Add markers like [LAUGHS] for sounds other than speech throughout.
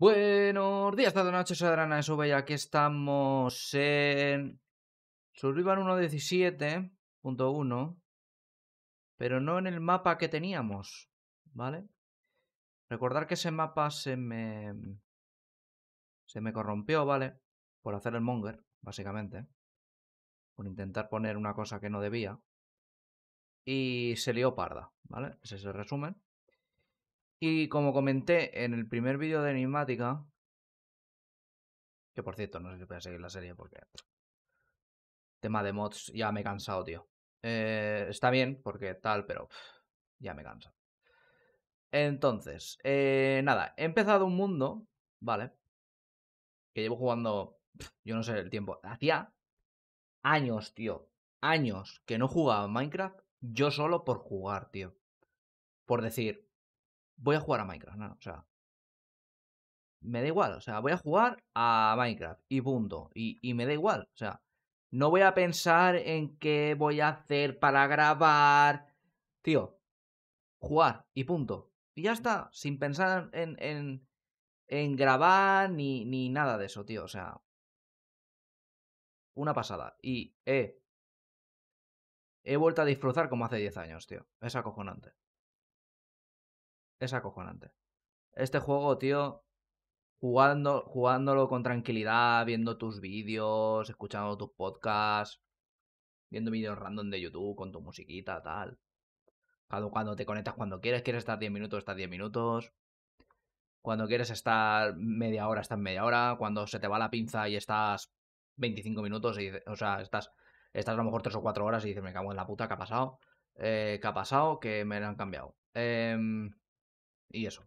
Buenos días, tarde, noches, de eso y Aquí estamos en Survival 1.17.1, pero no en el mapa que teníamos, ¿vale? Recordar que ese mapa se me. se me corrompió, ¿vale? Por hacer el monger, básicamente. Por intentar poner una cosa que no debía. Y se lió parda, ¿vale? Ese es el resumen. Y como comenté en el primer vídeo de Enigmática, que por cierto, no sé si voy a seguir la serie porque... Tema de mods, ya me he cansado, tío. Eh, está bien, porque tal, pero ya me cansa. Entonces, eh, nada, he empezado un mundo, ¿vale? Que llevo jugando, yo no sé el tiempo, hacía años, tío, años que no jugaba Minecraft yo solo por jugar, tío. Por decir, voy a jugar a Minecraft, ¿no? O sea, me da igual, o sea, voy a jugar a Minecraft y punto. Y, me da igual, o sea, no voy a pensar en qué voy a hacer para grabar. Tío, jugar y punto. Y ya está, sin pensar en, en, grabar ni, ni nada de eso, tío. O sea, una pasada. Y, eh, he vuelto a disfrutar como hace 10 años, tío. Es acojonante es acojonante. Este juego, tío, jugando, jugándolo con tranquilidad, viendo tus vídeos, escuchando tus podcasts, viendo vídeos random de YouTube con tu musiquita, tal. Cuando, cuando te conectas cuando quieres, quieres estar 10 minutos, estás 10 minutos. Cuando quieres estar media hora, estás media hora. Cuando se te va la pinza y estás 25 minutos, y, o sea, estás, estás a lo mejor 3 o 4 horas y dices, me cago en la puta, ¿qué ha pasado? Eh, ¿Qué ha pasado? Que me han cambiado. Em, y eso.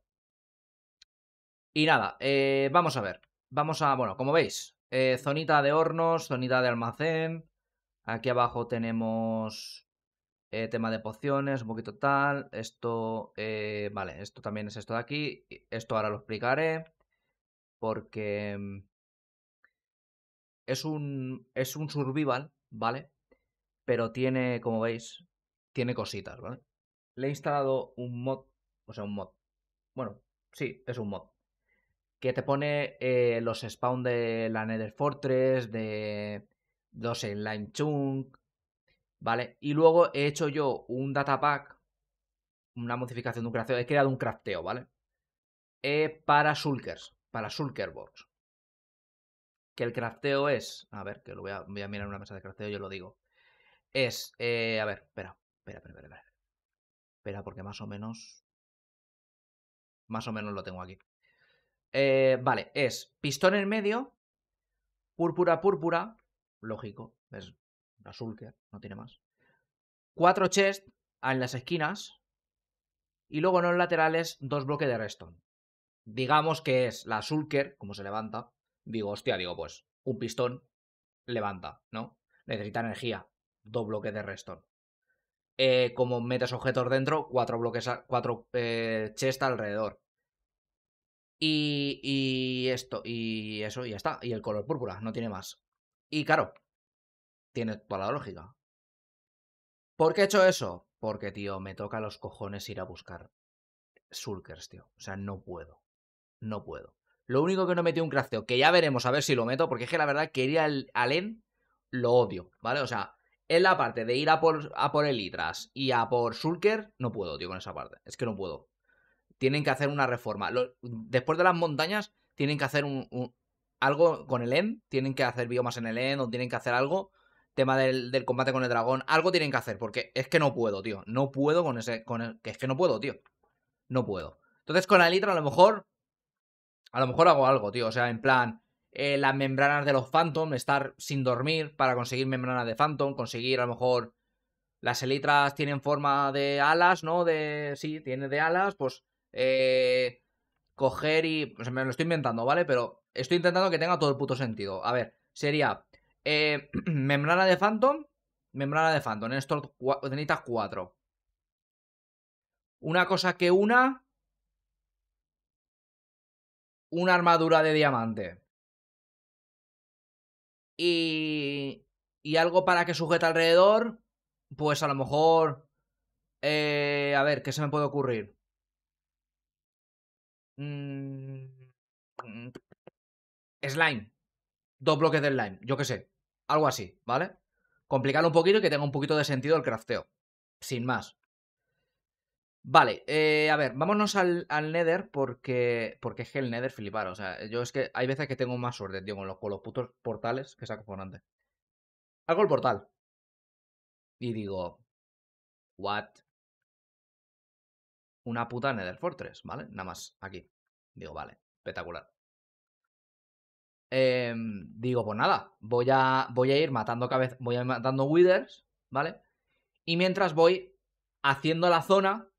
Y nada, eh, vamos a ver. Vamos a, bueno, como veis, eh, zonita de hornos, zonita de almacén. Aquí abajo tenemos eh, tema de pociones, un poquito tal. Esto, vale, esto también es esto de aquí. Esto ahora lo explicaré porque mm, es un, es un survival, ¿vale? Pero tiene, como veis, tiene cositas, ¿vale? Le he instalado un mod, o sea, un mod, bueno, sí, es un mod. Que te pone eh, los spawn de la Nether Fortress, de los Lime Chunk, ¿vale? Y luego he hecho yo un datapack, una modificación de un crafteo, he creado un crafteo, ¿vale? Eh, para Sulkers, para Box. Que el crafteo es, a ver, que lo voy a, mirar en una mesa de crafteo, yo lo digo. Es, eh, a ver, espera, espera, espera, espera. Espera, porque más o menos más o menos lo tengo aquí. Eh, vale, es pistón en medio, púrpura, púrpura, lógico, es la que no tiene más. Cuatro chests en las esquinas y luego en los laterales dos bloques de redstone. Digamos que es la Sulker, como se levanta. Digo, hostia, digo, pues un pistón levanta, ¿no? Necesita energía, dos bloques de redstone. Eh, como metes objetos dentro, cuatro bloques, cuatro eh, alrededor. Y, y, esto, y eso, y ya está. Y el color púrpura, no tiene más. Y claro, tiene toda la lógica. ¿Por qué he hecho eso? Porque, tío, me toca los cojones ir a buscar Sulkers, tío. O sea, no puedo. No puedo. Lo único que no metí un crafteo, que ya veremos a ver si lo meto, porque es que la verdad quería al Alen, lo odio, ¿vale? O sea, en la parte de ir a por, a por y a por Sulker, no puedo, tío, con esa parte. Es que no puedo. Tienen que hacer una reforma. después de las montañas, tienen que hacer un, algo con el end. Tienen que hacer biomas en el end o tienen que hacer algo. Tema del, combate con el dragón. Algo tienen que hacer porque es que no puedo, tío. No puedo con ese... Con el, es que no puedo, tío. No puedo. Entonces con el litra a lo mejor... A lo mejor hago algo, tío. O sea, en plan... Eh, las membranas de los Phantom, estar sin dormir para conseguir membranas de Phantom, conseguir a lo mejor las elitras tienen forma de alas, ¿no? De sí, tiene de alas, pues eh, coger y pues me lo estoy inventando, ¿vale? Pero estoy intentando que tenga todo el puto sentido. A ver, sería eh, [CLEARS THROAT] membrana de Phantom, membrana de Phantom, en esto necesitas cuatro. Una cosa que una una armadura de diamante y, algo para que sujete alrededor, pues a lo mejor... Eh, a ver, ¿qué se me puede ocurrir? Mm, mm, slime. Dos bloques de slime, yo qué sé. Algo así, ¿vale? Complicarlo un poquito y que tenga un poquito de sentido el crafteo. Sin más. Vale, eh, a ver, vámonos al, al, Nether porque, porque es el Nether flipar, o sea, yo es que hay veces que tengo más suerte, digo con los, putos portales que saco por antes. Hago el portal. Y digo, what? Una puta Nether Fortress, ¿vale? Nada más, aquí. Digo, vale, espectacular. Em, digo, pues nada, voy a, voy a ir matando cabeza, voy a ir matando withers, ¿vale? Y mientras voy haciendo la zona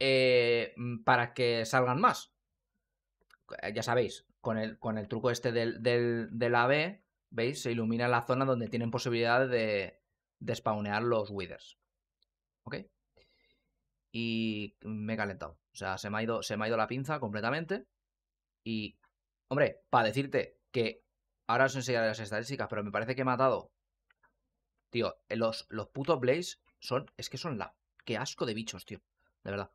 eh, mm, para que salgan más. Eh, ya sabéis, con el, con el truco este del, del, ¿veis? Se ilumina la zona donde tienen posibilidad de, de los withers. ¿Ok? Y me he calentado. O sea, se me ha ido, se me ha ido la pinza completamente. Y, hombre, para decirte que ahora os enseñaré las estadísticas, pero me parece que he matado. Tío, los, los putos Blaze son. Es que son la. Qué asco de bichos, tío. De verdad.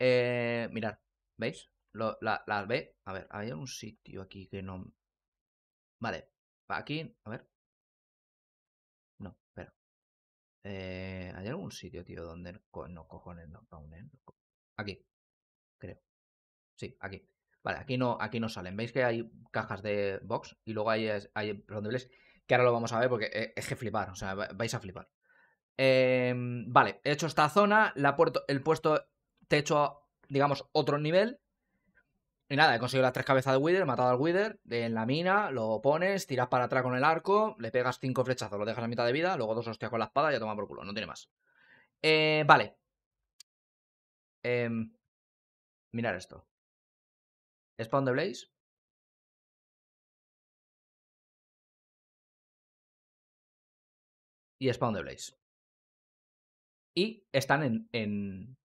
Eh, mirad, ¿veis? Lo, la, B. A ver, Hay un sitio aquí que no. Vale, aquí, a ver. No, pero. Eh, ¿Hay algún sitio, tío, donde no cojones no, Aquí, creo. Sí, aquí. Vale, aquí no, aquí no salen. ¿Veis que hay cajas de box? Y luego hay, hay rondibles que ahora lo vamos a ver porque eh, es que flipar, o sea, vais a flipar. Eh, vale, he hecho esta zona, la puerto, el puesto te he hecho, digamos, otro nivel. Y nada, he conseguido las tres cabezas de Wither, he matado al Wither, en la mina, lo pones, tiras para atrás con el arco, le pegas cinco flechazos, lo dejas a mitad de vida, luego dos hostias con la espada y ya toma por culo, no tiene más. Eh, vale. Mirad em, mirar esto. Spawn Blaze. Y Spawn Blaze. Y están en,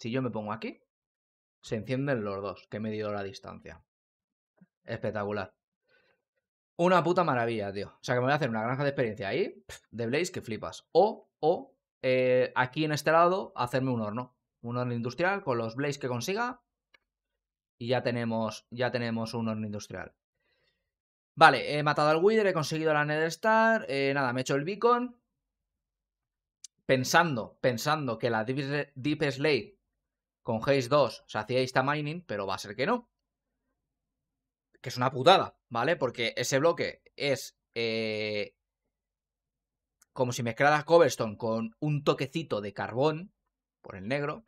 si yo me pongo aquí, se encienden los dos, que he medido la distancia. Espectacular. Una puta maravilla, tío. O sea que me voy a hacer una granja de experiencia ahí, de Blaze, que flipas. O, o, eh, aquí en este lado, hacerme un horno. Un horno industrial con los Blaze que consiga. Y ya tenemos, ya tenemos un horno industrial. Vale, he matado al Wither, he conseguido la Nether Star. Eh, nada, me he hecho el beacon. Pensando, pensando que la Deep, Deep con Haze 2 se hacía mining, pero va a ser que no. Que es una putada, ¿vale? Porque ese bloque es eh, como si mezclaras cobblestone con un toquecito de carbón, por el negro,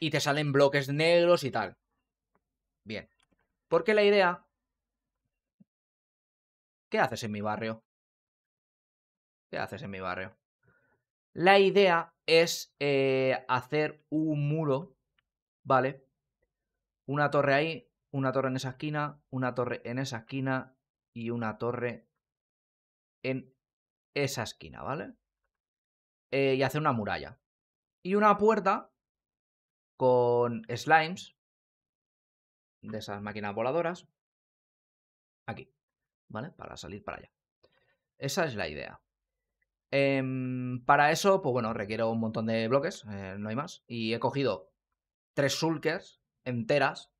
y te salen bloques negros y tal. Bien. Porque la idea... ¿Qué haces en mi barrio? ¿Qué haces en mi barrio? La idea es eh, hacer un muro, ¿vale? Una torre ahí, una torre en esa esquina, una torre en esa esquina y una torre en esa esquina, ¿vale? Eh, y hacer una muralla. Y una puerta con slimes de esas máquinas voladoras aquí, ¿vale? Para salir para allá. Esa es la idea. Em, para eso, pues bueno, requiero un montón de bloques, eh, no hay más. Y he cogido tres sulkers enteras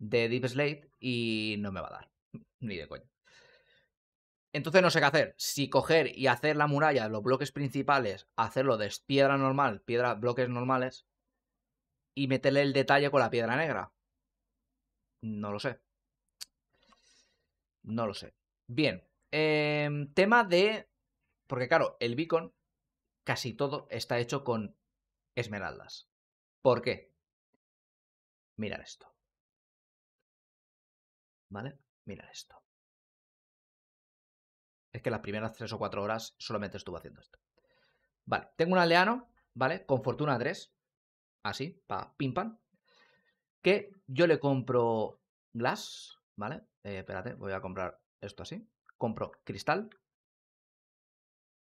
de Deep Slate y no me va a dar. Ni de coña. Entonces no sé qué hacer. Si coger y hacer la muralla, los bloques principales, hacerlo de piedra normal, piedra, bloques normales, y meterle el detalle con la piedra negra. No lo sé. No lo sé. Bien. Em, tema de porque claro, el beacon casi todo está hecho con esmeraldas. ¿Por qué? Mirad esto. ¿Vale? Mirad esto. Es que las primeras tres o cuatro horas solamente estuvo haciendo esto. Vale, tengo un aldeano, ¿vale? Con fortuna 3. Así, pa' pim pam. Que yo le compro glass, ¿vale? Eh, espérate, voy a comprar esto así. Compro cristal,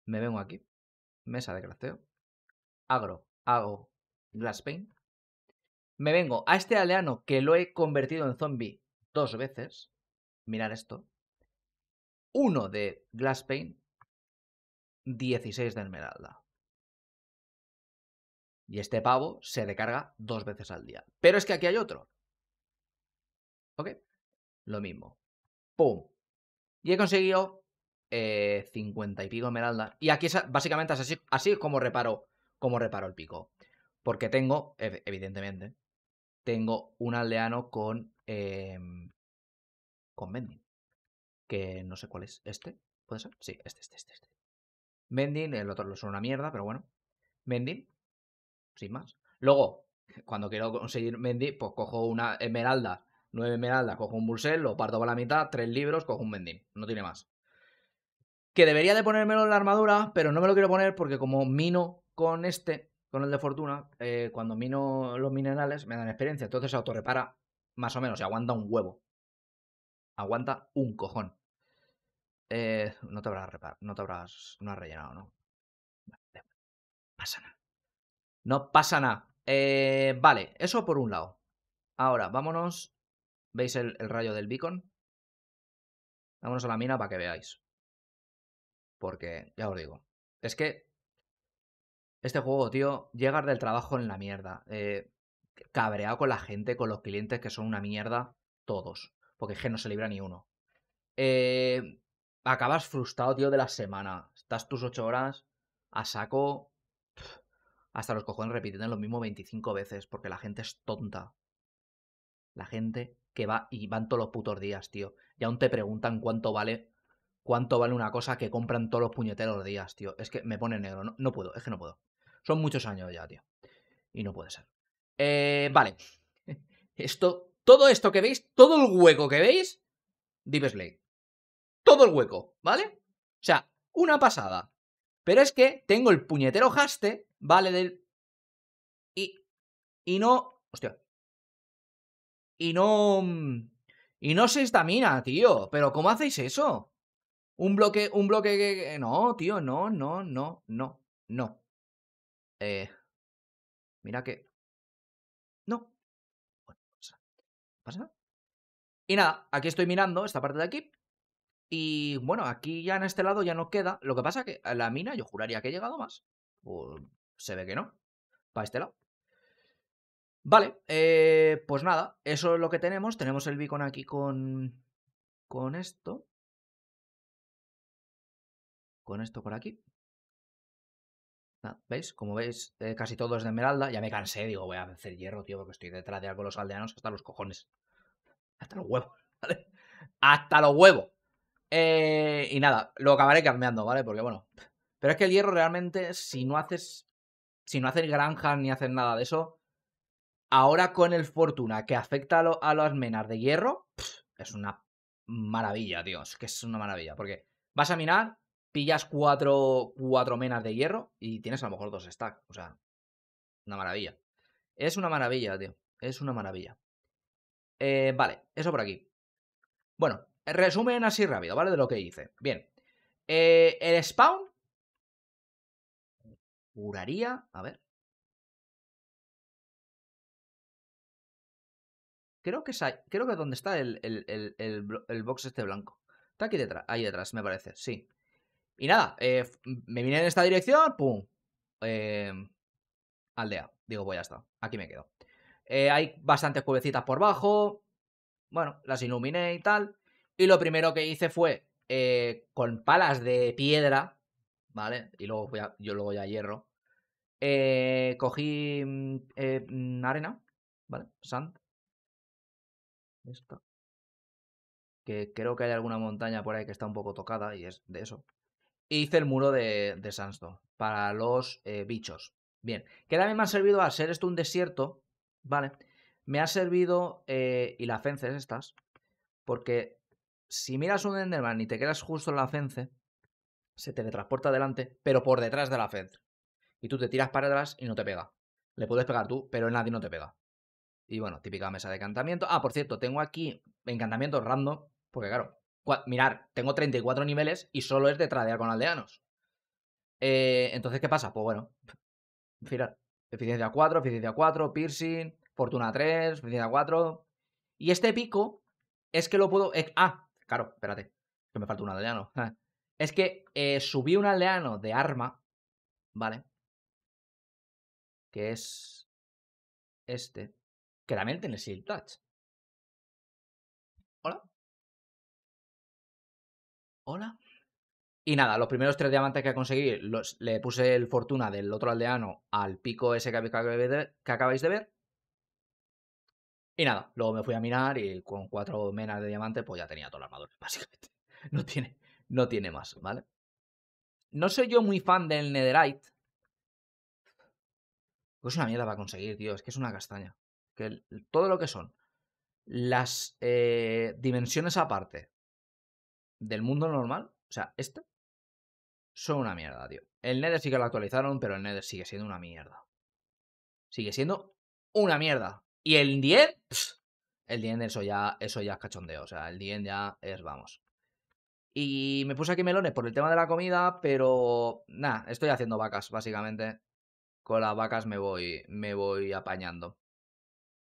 me vengo aquí, mesa de crafteo, agro, hago glass me vengo a este aleano que lo he convertido en zombie dos veces, mirar esto, uno de glass paint, 16 de esmeralda. Y este pavo se recarga dos veces al día. Pero es que aquí hay otro. ¿Ok? Lo mismo. ¡Pum! Y he conseguido 50 eh, y pico esmeralda Y aquí básicamente es así, así como reparo, como reparo el pico. Porque tengo, evidentemente, tengo un aldeano con. Em, con Mending. Que no sé cuál es. ¿Este? ¿Puede ser? Sí, este, este, este. este. Mending, el otro lo son una mierda, pero bueno. Mending, sin más. Luego, cuando quiero conseguir Mending, pues cojo una esmeralda, nueve esmeraldas, cojo un Bursel, lo parto por la mitad, tres libros, cojo un Mending. No tiene más que debería de ponérmelo en la armadura, pero no me lo quiero poner porque como mino con este, con el de fortuna, eh, cuando mino los minerales me dan experiencia, entonces se autorrepara más o menos y aguanta un huevo. Aguanta un cojón. Eh, no te habrás reparado, no te habrás, no rellenado, ¿no? pasa nada. No pasa nada. Eh, vale, eso por un lado. Ahora, vámonos. ¿Veis el, el rayo del beacon? Vámonos a la mina para que veáis. Porque, ya os digo, es que este juego, tío, llegas del trabajo en la mierda. Eh, cabreado con la gente, con los clientes que son una mierda, todos. Porque es que no se libra ni uno. Eh, acabas frustrado, tío, de la semana. Estás tus ocho horas a saco. Hasta los cojones repitiendo lo mismo 25 veces, porque la gente es tonta. La gente que va y van todos los putos días, tío. Y aún te preguntan cuánto vale cuánto vale una cosa que compran todos los puñeteros días, tío. Es que me pone negro, no, puedo, es que no puedo. Son muchos años ya, tío. Y no puede ser. Eh, vale. [LAUGHS] Esto, todo esto que veis, todo el hueco que veis, Deep Todo el hueco, ¿vale? O sea, una pasada. Pero es que tengo el puñetero haste, ¿vale? Del... Y... Y no... Hostia. Y no... Y no se estamina, tío. Pero ¿cómo hacéis eso? Un bloque, un bloque que... No, tío, no, no, no, no, no. Eh, mira que... No. Bueno, pues, pasa. Y nada, aquí estoy mirando esta parte de aquí. Y bueno, aquí ya en este lado ya no queda. Lo que pasa que la mina yo juraría que he llegado más. se ve que no. Para este lado. Vale, eh, pues nada, eso es lo que tenemos. Tenemos el beacon aquí con, con esto con esto por aquí. Ah, ¿Veis? Como veis, eh, casi todo es de esmeralda. Ya me cansé, digo, voy a hacer hierro, tío, porque estoy detrás de algo los aldeanos hasta los cojones. Hasta los huevos, [LAUGHS] ¿vale? Hasta los huevos. Eh, y nada, lo acabaré cambiando, ¿vale? Porque bueno. Pero es que el hierro realmente, si no haces. Si no haces granjas ni haces nada de eso. Ahora con el fortuna que afecta a, las menas de hierro. es una maravilla, tío. Es que es una maravilla. Porque vas a minar pillas cuatro, menas de hierro y tienes a lo mejor dos stacks. O sea, una maravilla. Es una maravilla, tío. Es una maravilla. Eh, vale, eso por aquí. Bueno, resumen así rápido, ¿vale? De lo que hice. Bien. Eh, el spawn. curaría A ver. Creo que es ahí, Creo que es donde está el, el, box este blanco. Está aquí detrás. Ahí detrás, me parece. Sí. Y nada, eh, me vine en esta dirección, pum, eh, aldea. Digo, pues ya está, aquí me quedo. Eh, hay bastantes cuevecitas por bajo, bueno, las iluminé y tal. Y lo primero que hice fue con palas de piedra, ¿vale? Y luego yo luego ya hierro. cogí mm, mm, arena, ¿vale? Sand. que creo que hay alguna montaña por ahí que está un poco tocada y es de eso hice el muro de, de sandstone para los eh, bichos. Bien, que también me ha servido Al ser esto un desierto, ¿vale? Me ha servido, eh, y las fences estas, porque si miras un Enderman y te quedas justo en la fence, se teletransporta adelante, pero por detrás de la fence. Y tú te tiras para atrás y no te pega. Le puedes pegar tú, pero nadie no te pega. Y bueno, típica mesa de encantamiento. Ah, por cierto, tengo aquí Encantamiento random, porque claro, Mirar, tengo 34 niveles y solo es de tradear con aldeanos. Eh, entonces, ¿qué pasa? Pues bueno, mirar, eficiencia 4, eficiencia 4, piercing, fortuna 3, eficiencia 4. Y este pico es que lo puedo. ah, claro, espérate, que me falta un aldeano. [LAUGHS] Es que eh, subí un aldeano de arma, ¿vale? Que es este, que también tiene shield Touch. Hola. Hola. Y nada, los primeros tres diamantes que conseguí, los, le puse el fortuna del otro aldeano al pico ese que, acabáis de ver. Y nada, luego me fui a minar y con cuatro menas de diamantes pues ya tenía todo el armador [LAUGHS] básicamente. No tiene, no tiene más, ¿vale? No soy yo muy fan del Netherite. Pues es una mierda para conseguir, tío. Es que es una castaña. Que todo lo que son las eh, dimensiones aparte, del mundo normal, o sea, este, son una mierda, tío. El Nether sí que lo actualizaron, pero el Nether sigue siendo una mierda. Sigue siendo una mierda. Y el 10, el 10 eso ya, eso ya es cachondeo, o sea, el 10 ya es, vamos. Y me puse aquí melones por el tema de la comida, pero nada, estoy haciendo vacas, básicamente. Con las vacas me voy, me voy apañando.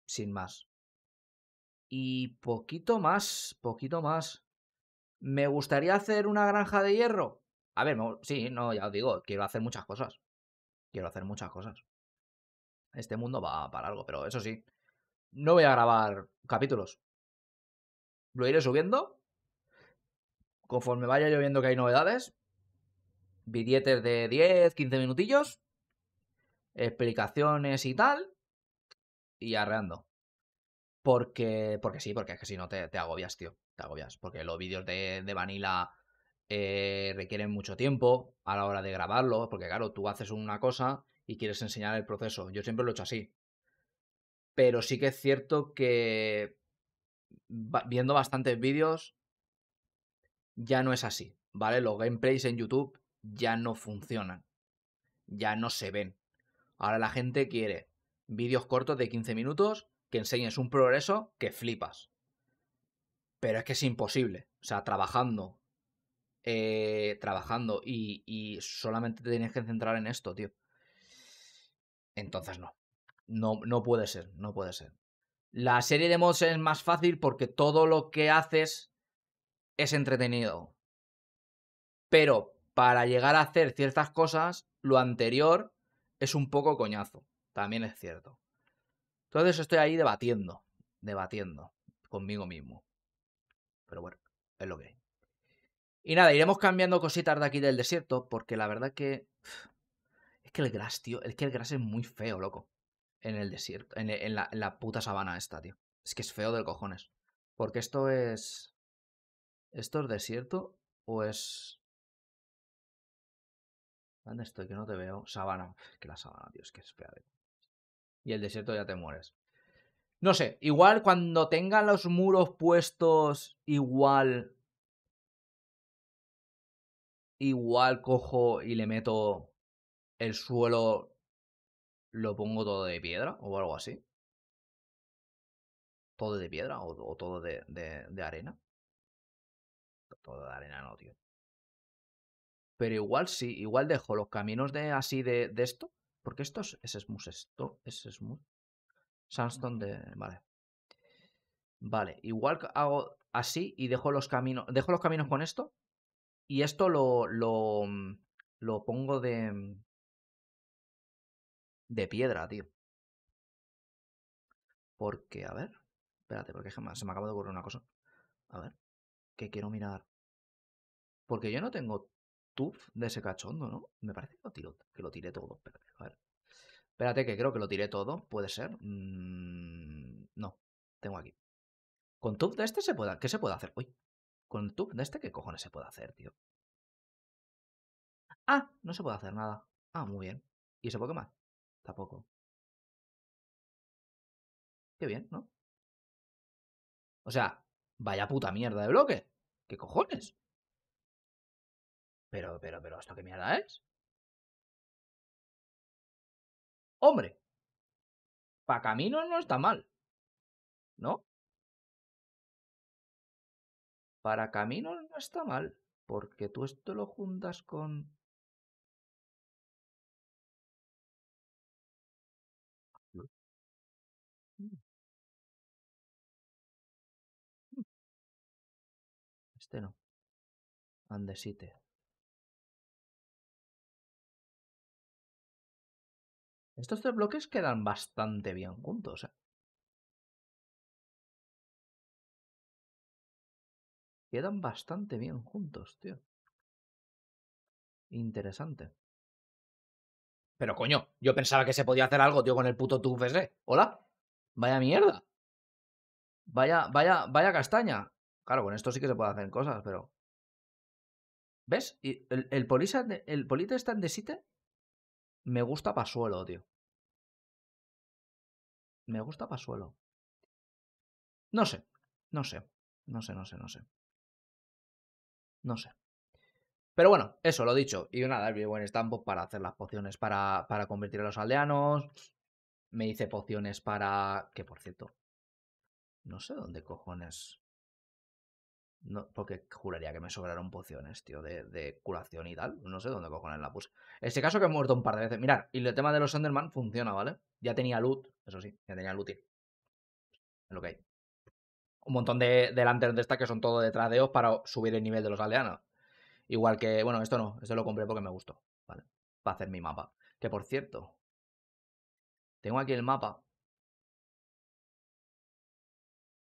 Sin más. Y poquito más, poquito más. ¿Me gustaría hacer una granja de hierro? A ver, sí, no, ya os digo, quiero hacer muchas cosas. Quiero hacer muchas cosas. Este mundo va para algo, pero eso sí, no voy a grabar capítulos. Lo iré subiendo. Conforme vaya lloviendo que hay novedades. Billetes de 10, 15 minutillos. Explicaciones y tal. Y arreando. Porque, porque sí, porque es que si no te, te agobias, tío porque los vídeos de, Vanilla eh, requieren mucho tiempo a la hora de grabarlo, porque claro, tú haces una cosa y quieres enseñar el proceso. Yo siempre lo he hecho así. Pero sí que es cierto que viendo bastantes vídeos ya no es así, ¿vale? Los gameplays en YouTube ya no funcionan, ya no se ven. Ahora la gente quiere vídeos cortos de 15 minutos que enseñes un progreso que flipas. Pero es que es imposible. O sea, trabajando. Eh, trabajando y, solamente te tienes que centrar en esto, tío. Entonces no. No, no puede ser, no puede ser. La serie de mods es más fácil porque todo lo que haces es entretenido. Pero para llegar a hacer ciertas cosas, lo anterior es un poco coñazo. También es cierto. Entonces estoy ahí debatiendo, debatiendo conmigo mismo. Pero bueno, es lo que hay. Y nada, iremos cambiando cositas de aquí del desierto, porque la verdad que. Es que el gras, tío. Es que el gras es muy feo, loco. En el desierto. En, la, puta sabana esta, tío. Es que es feo del cojones. Porque esto es. ¿Esto es desierto? ¿O es.? ¿Dónde estoy? Que no te veo. Sabana. Que la sabana, tío, es que es fea. Y el desierto ya te mueres. No sé, igual cuando tenga los muros puestos, igual. Igual cojo y le meto el suelo, lo pongo todo de piedra o algo así. Todo de piedra o, todo de, arena. Todo de arena no, tío. Pero igual sí, igual dejo los caminos de así de, esto. Porque esto es, es esto Es smooth. Sandstone de. Vale. Vale. Igual hago así y dejo los caminos. Dejo los caminos con esto. Y esto lo. lo. Mm, lo pongo de. Mm, de piedra, tío. Porque, a ver. Espérate, porque se me acaba de ocurrir una cosa. A ver. qué quiero mirar. Porque yo no tengo tuf de ese cachondo, ¿no? Me parece que lo, tiro, que lo tiré todo. Espérate, a ver. Espérate, que creo que lo tiré todo. ¿Puede ser? Mm, no, tengo aquí. ¿Con tub de este se puede... ¿Qué se puede hacer? Uy, ¿con tub de este qué cojones se puede hacer, tío? Ah, no se puede hacer nada. Ah, muy bien. ¿Y ese Pokémon? Tampoco. Qué bien, ¿no? O sea, vaya puta mierda de bloque. ¿Qué cojones? Pero, pero, pero, ¿esto qué mierda es? Hombre, para caminos no está mal, ¿no? Para caminos no está mal, porque tú esto lo juntas con... Este no. Andesite. Estos tres bloques quedan bastante bien juntos. ¿eh? Quedan bastante bien juntos, tío. Interesante. Pero coño, yo pensaba que se podía hacer algo, tío, con el puto tufese. ese. Hola. Vaya mierda. Vaya, vaya, vaya castaña. Claro, con esto sí que se puede hacer cosas, pero. ¿Ves? el, el, el polite este en desite, me gusta pa' suelo, tío. Me gusta Pasuelo. No sé, no sé, no sé, no sé, no sé. No sé. Pero bueno, eso lo he dicho. Y nada, el buen estampo pues, para hacer las pociones para, para convertir a los aldeanos. Me hice pociones para. Que por cierto. No sé dónde cojones. No, porque juraría que me sobraron pociones, tío, de, curación y tal. No sé dónde cojones la puse. Este caso que he muerto un par de veces. Mirad, y el tema de los Underman funciona, ¿vale? Ya tenía loot, eso sí, ya tenía loot. lo que hay. Un montón de, de de estas que son todo detrás de os para subir el nivel de los aldeanos. Igual que, bueno, esto no, esto lo compré porque me gustó, ¿vale? Para hacer mi mapa. Que por cierto, tengo aquí el mapa.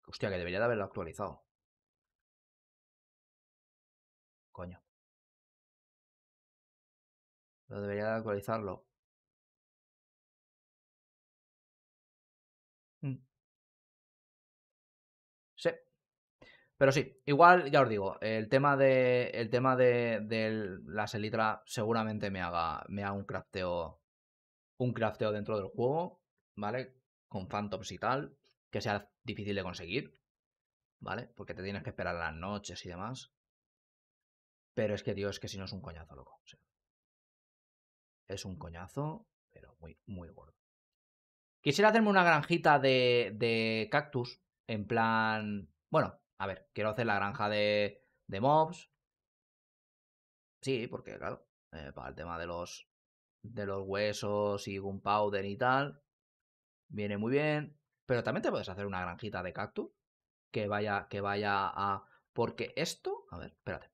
Hostia, que debería de haberlo actualizado. Lo debería de actualizarlo. Mm. Sí. Pero sí, igual ya os digo, el tema de. El tema de, la selitra seguramente me haga. Me haga un crafteo. Un crafteo dentro del juego. ¿Vale? Con phantoms y tal. Que sea difícil de conseguir. ¿Vale? Porque te tienes que esperar a las noches y demás. Pero es que, dios es que si no es un coñazo, loco. Es un coñazo, pero muy, muy gordo. Quisiera hacerme una granjita de, de cactus, en plan... Bueno, a ver, quiero hacer la granja de, de mobs. Sí, porque claro, eh, para el tema de los, de los huesos y gunpowder y tal, viene muy bien. Pero también te puedes hacer una granjita de cactus que vaya, que vaya a... Porque esto... A ver, espérate.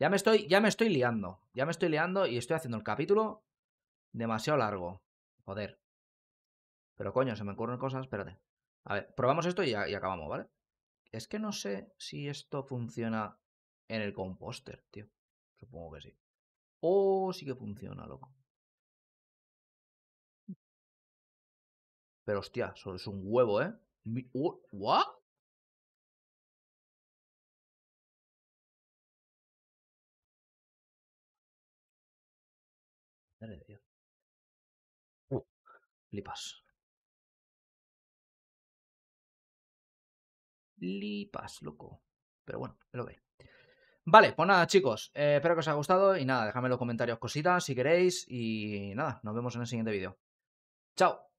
Ya me estoy, ya me estoy liando. Ya me estoy liando y estoy haciendo el capítulo demasiado largo. Joder. Pero coño, se me ocurren cosas, espérate. A ver, probamos esto y, acabamos, ¿vale? Es que no sé si esto funciona en el composter, tío. Supongo que sí. Oh, sí que funciona, loco. Pero hostia, solo es un huevo, ¿eh? ¡oh! ¿What? lipas, lipas, loco. Pero bueno, me lo ve. Vale, pues nada, chicos. Eh, espero que os haya gustado. Y nada, dejadme en los comentarios cositas si queréis. Y nada, nos vemos en el siguiente vídeo. ¡Chao!